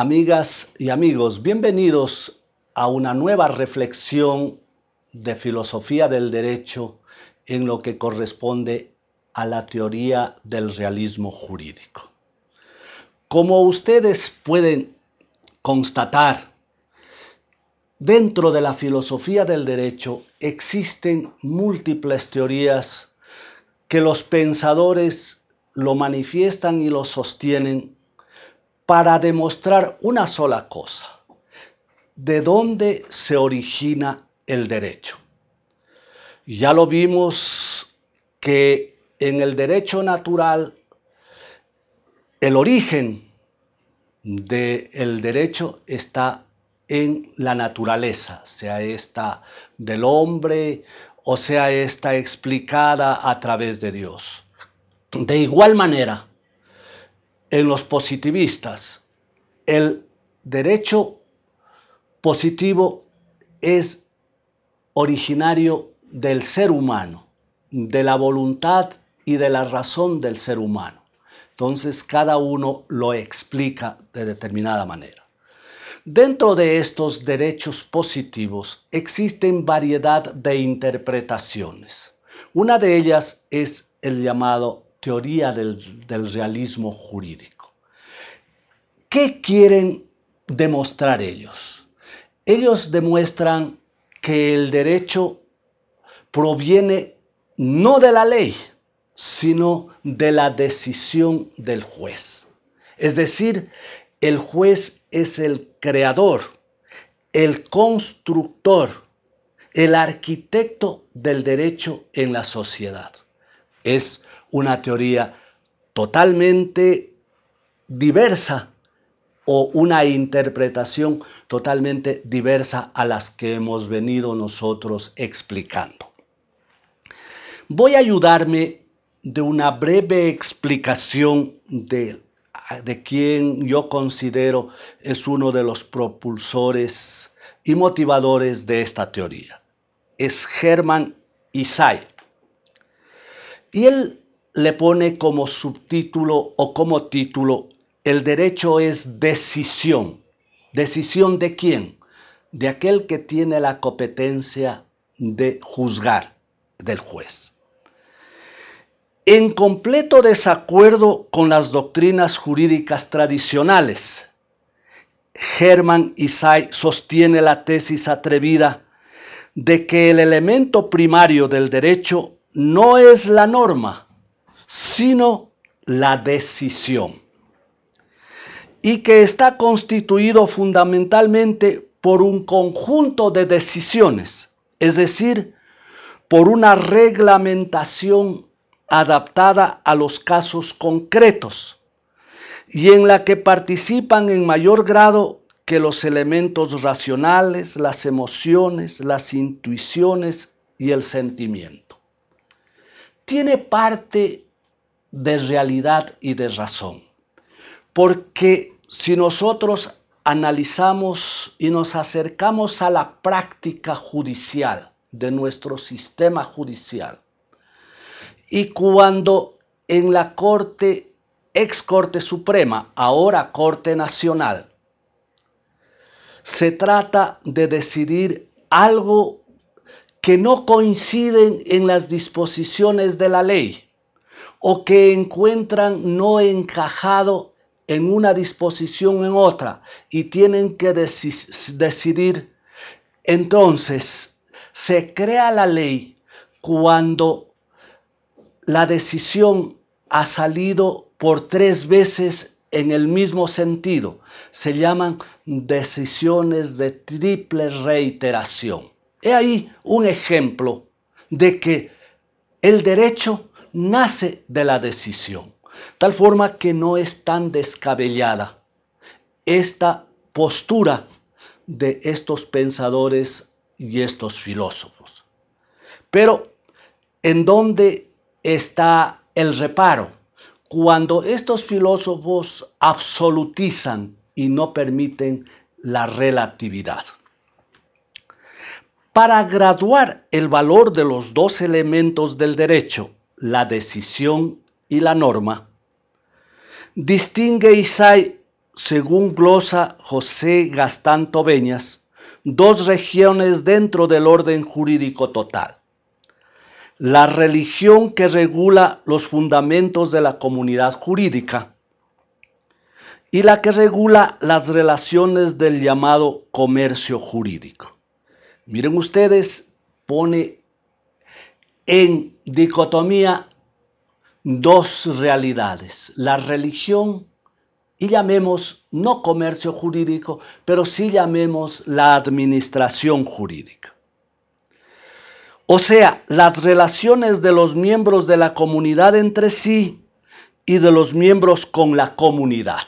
Amigas y amigos, bienvenidos a una nueva reflexión de filosofía del derecho en lo que corresponde a la teoría del realismo jurídico. Como ustedes pueden constatar, dentro de la filosofía del derecho existen múltiples teorías que los pensadores lo manifiestan y lo sostienen para demostrar una sola cosa, de dónde se origina el derecho. Ya lo vimos que en el derecho natural, el origen del el derecho está en la naturaleza, sea esta del hombre o sea esta explicada a través de Dios. De igual manera, en los positivistas, el derecho positivo es originario del ser humano, de la voluntad y de la razón del ser humano. Entonces cada uno lo explica de determinada manera. Dentro de estos derechos positivos existen variedad de interpretaciones. Una de ellas es el llamado teoría del, del realismo jurídico. ¿Qué quieren demostrar ellos? Ellos demuestran que el derecho proviene no de la ley, sino de la decisión del juez. Es decir, el juez es el creador, el constructor, el arquitecto del derecho en la sociedad. Es una teoría totalmente diversa o una interpretación totalmente diversa a las que hemos venido nosotros explicando. Voy a ayudarme de una breve explicación de, de quien yo considero es uno de los propulsores y motivadores de esta teoría. Es Hermann Isay. Y él le pone como subtítulo o como título, el derecho es decisión. ¿Decisión de quién? De aquel que tiene la competencia de juzgar, del juez. En completo desacuerdo con las doctrinas jurídicas tradicionales, Hermann Isay sostiene la tesis atrevida de que el elemento primario del derecho no es la norma, sino la decisión. Y que está constituido fundamentalmente por un conjunto de decisiones, es decir, por una reglamentación adaptada a los casos concretos y en la que participan en mayor grado que los elementos racionales, las emociones, las intuiciones y el sentimiento. Tiene parte de realidad y de razón. Porque si nosotros analizamos y nos acercamos a la práctica judicial de nuestro sistema judicial, y cuando en la Corte, ex Corte Suprema, ahora Corte Nacional, se trata de decidir algo que no coinciden en las disposiciones de la ley, o que encuentran no encajado en una disposición en otra y tienen que decidir. Entonces, se crea la ley cuando la decisión ha salido por tres veces en el mismo sentido. Se llaman decisiones de triple reiteración. He ahí un ejemplo de que el derecho nace de la decisión, tal forma que no es tan descabellada esta postura de estos pensadores y estos filósofos. Pero, ¿en dónde está el reparo? Cuando estos filósofos absolutizan y no permiten la relatividad. Para graduar el valor de los dos elementos del derecho, la decisión y la norma, distingue Isai, según glosa José Gastán Tobeñas, dos regiones dentro del orden jurídico total. La religión que regula los fundamentos de la comunidad jurídica y la que regula las relaciones del llamado comercio jurídico. Miren ustedes, pone en dicotomía dos realidades, la religión y llamemos no comercio jurídico, pero sí llamemos la administración jurídica. O sea, las relaciones de los miembros de la comunidad entre sí y de los miembros con la comunidad.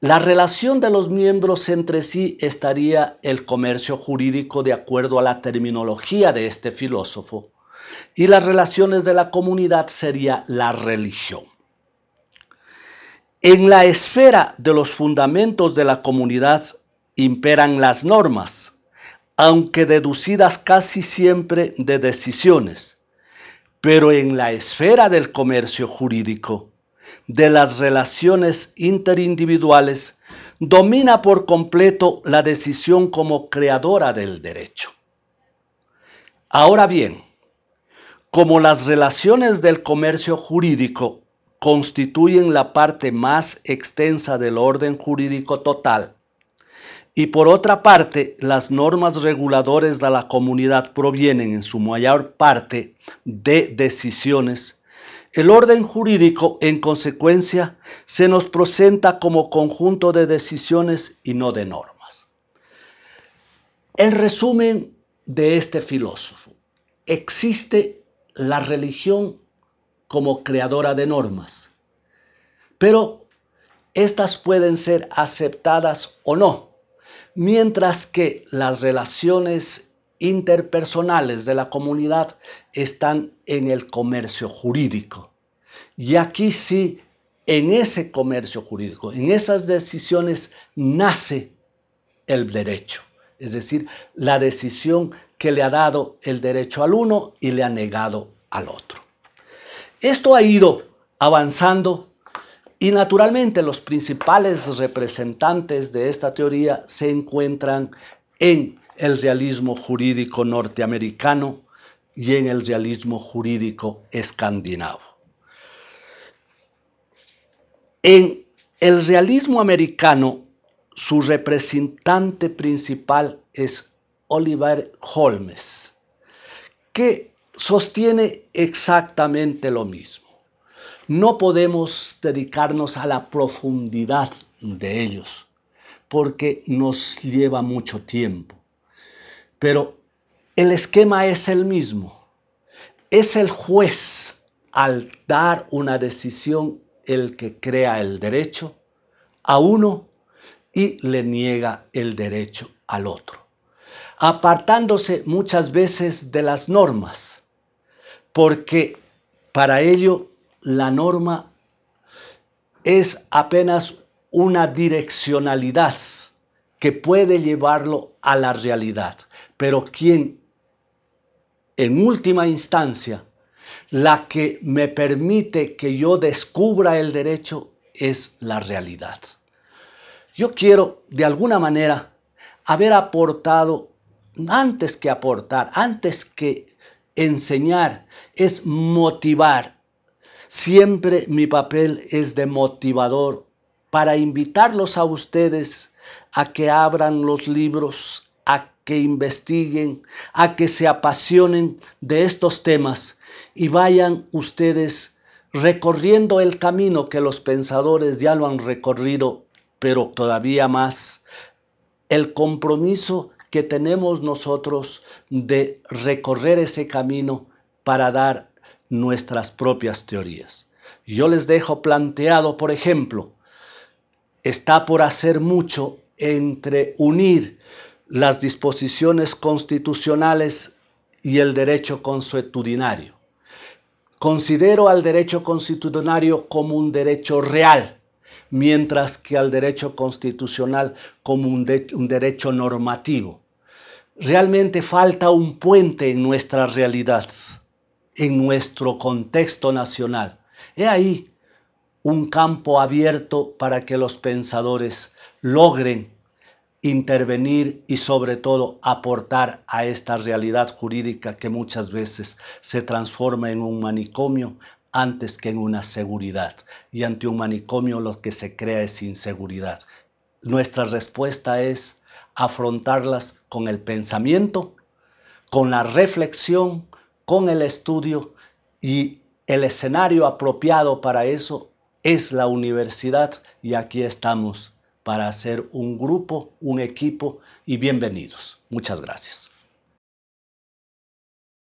La relación de los miembros entre sí estaría el comercio jurídico de acuerdo a la terminología de este filósofo y las relaciones de la comunidad sería la religión. En la esfera de los fundamentos de la comunidad imperan las normas, aunque deducidas casi siempre de decisiones, pero en la esfera del comercio jurídico de las relaciones interindividuales domina por completo la decisión como creadora del derecho. Ahora bien, como las relaciones del comercio jurídico constituyen la parte más extensa del orden jurídico total, y por otra parte, las normas reguladoras de la comunidad provienen en su mayor parte de decisiones, el orden jurídico, en consecuencia, se nos presenta como conjunto de decisiones y no de normas. En resumen de este filósofo, existe la religión como creadora de normas, pero estas pueden ser aceptadas o no, mientras que las relaciones interpersonales de la comunidad están en el comercio jurídico. Y aquí sí, en ese comercio jurídico, en esas decisiones nace el derecho, es decir, la decisión que le ha dado el derecho al uno y le ha negado al otro. Esto ha ido avanzando y naturalmente los principales representantes de esta teoría se encuentran en el realismo jurídico norteamericano y en el realismo jurídico escandinavo. En el realismo americano, su representante principal es Oliver Holmes, que sostiene exactamente lo mismo. No podemos dedicarnos a la profundidad de ellos, porque nos lleva mucho tiempo. Pero el esquema es el mismo. Es el juez al dar una decisión el que crea el derecho a uno y le niega el derecho al otro, apartándose muchas veces de las normas, porque para ello la norma es apenas una direccionalidad que puede llevarlo a la realidad pero quien en última instancia, la que me permite que yo descubra el derecho es la realidad. Yo quiero, de alguna manera, haber aportado, antes que aportar, antes que enseñar, es motivar. Siempre mi papel es de motivador para invitarlos a ustedes a que abran los libros, a que investiguen, a que se apasionen de estos temas y vayan ustedes recorriendo el camino que los pensadores ya lo han recorrido, pero todavía más el compromiso que tenemos nosotros de recorrer ese camino para dar nuestras propias teorías. Yo les dejo planteado, por ejemplo, está por hacer mucho entre unir las disposiciones constitucionales y el derecho consuetudinario. Considero al derecho constitucional como un derecho real, mientras que al derecho constitucional como un, un derecho normativo. Realmente falta un puente en nuestra realidad, en nuestro contexto nacional. He ahí un campo abierto para que los pensadores logren intervenir y sobre todo aportar a esta realidad jurídica que muchas veces se transforma en un manicomio antes que en una seguridad. Y ante un manicomio lo que se crea es inseguridad. Nuestra respuesta es afrontarlas con el pensamiento, con la reflexión, con el estudio y el escenario apropiado para eso es la universidad y aquí estamos para hacer un grupo, un equipo y bienvenidos. Muchas gracias.